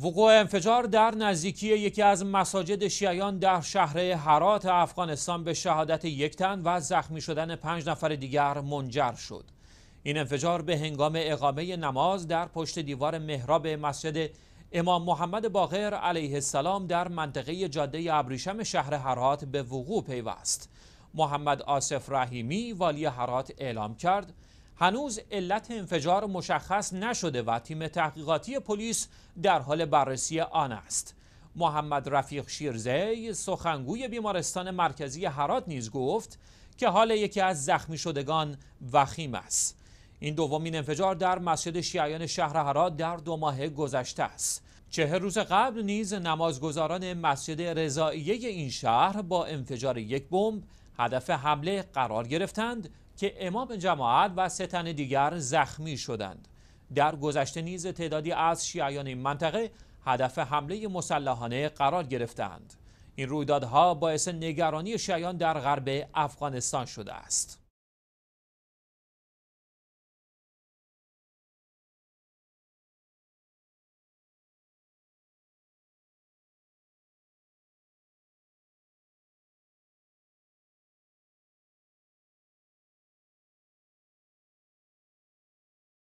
وقوع انفجار در نزدیکی یکی از مساجد شیعیان در شهر هرات افغانستان به شهادت یک تن و زخمی شدن پنج نفر دیگر منجر شد. این انفجار به هنگام اقامه نماز در پشت دیوار محراب مسجد امام محمد باقر علیه السلام در منطقه جاده ابریشم شهر هرات به وقوع پیوست. محمد آصف رحیمی والی هرات اعلام کرد هنوز علت انفجار مشخص نشده و تیم تحقیقاتی پلیس در حال بررسی آن است محمد رفیق شیرزی سخنگوی بیمارستان مرکزی هرات نیز گفت که حال یکی از زخمی شدگان وخیم است این دومین انفجار در مسجد شیعیان شهر هرات در دو ماه گذشته است چه روز قبل نیز نمازگزاران مسجد رضائیه این شهر با انفجار یک بمب هدف حمله قرار گرفتند که امام جماعت و سه تن دیگر زخمی شدند در گذشته نیز تعدادی از شیعیان این منطقه هدف حمله مسلحانه قرار گرفتند این رویدادها باعث نگرانی شیعیان در غرب افغانستان شده است